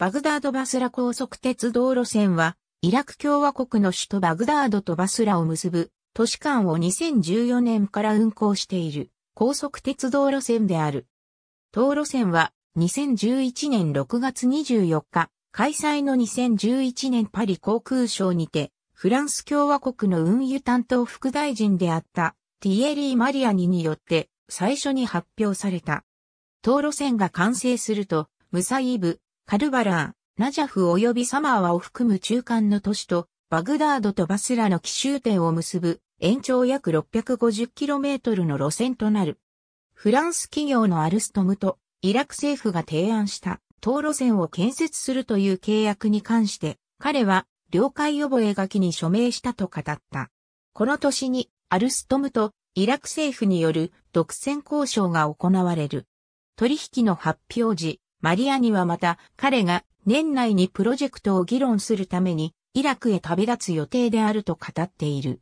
バグダードバスラ高速鉄道路線は、イラク共和国の首都バグダードとバスラを結ぶ都市間を2014年から運行している高速鉄道路線である。当路線は2011年6月24日、開催の2011年パリ航空ショーにて、フランス共和国の運輸担当副大臣であったティエリー・マリアニによって最初に発表された。当路線が完成すると、ムサイーブ、カルバラー、ナジャフ及びサマーワを含む中間の都市と、バグダードとバスラの奇襲点を結ぶ、延長約 650km の路線となる。フランス企業のアルストムと、イラク政府が提案した、東路線を建設するという契約に関して、彼は、了解覚書に署名したと語った。この年に、アルストムとイラク政府による独占交渉が行われる。取引の発表時、マリアニはまた彼が年内にプロジェクトを議論するためにイラクへ旅立つ予定であると語っている。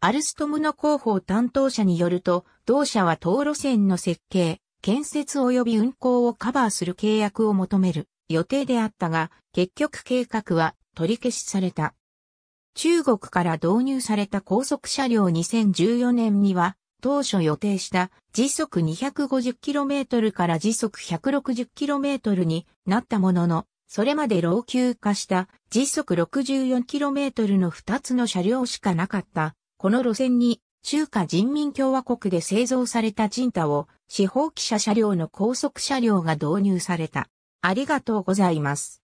アルストムの広報担当者によると、同社は道路線の設計、建設及び運行をカバーする契約を求める予定であったが、結局計画は取り消しされた。中国から導入された高速車両2014年には、当初予定した時速 250km から時速 160km になったものの、それまで老朽化した時速 64km の2つの車両しかなかった。この路線に中華人民共和国で製造されたチンタを司法記者車両の高速車両が導入された。ありがとうございます。